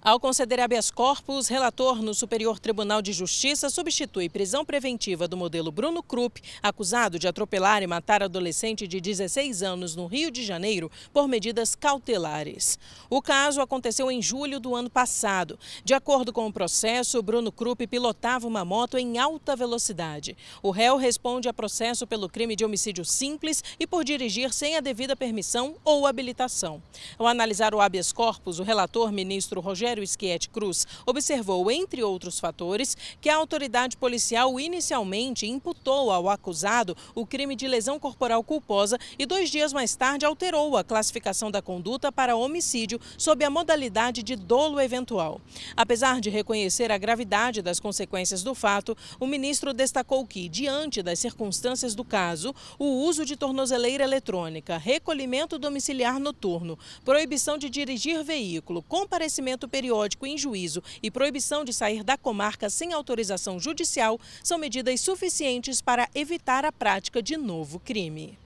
Ao conceder habeas corpus, relator no Superior Tribunal de Justiça substitui prisão preventiva do modelo Bruno Krupp, acusado de atropelar e matar adolescente de 16 anos no Rio de Janeiro, por medidas cautelares. O caso aconteceu em julho do ano passado. De acordo com o processo, Bruno Krupp pilotava uma moto em alta velocidade. O réu responde a processo pelo crime de homicídio simples e por dirigir sem a devida permissão ou habilitação. Ao analisar o habeas corpus, o relator ministro Rogério Rogério Schietti Cruz observou, entre outros fatores, que a autoridade policial inicialmente imputou ao acusado o crime de lesão corporal culposa e dois dias mais tarde alterou a classificação da conduta para homicídio sob a modalidade de dolo eventual. Apesar de reconhecer a gravidade das consequências do fato, o ministro destacou que, diante das circunstâncias do caso, o uso de tornozeleira eletrônica, recolhimento domiciliar noturno, proibição de dirigir veículo, comparecimento periódico em juízo e proibição de sair da comarca sem autorização judicial são medidas suficientes para evitar a prática de novo crime.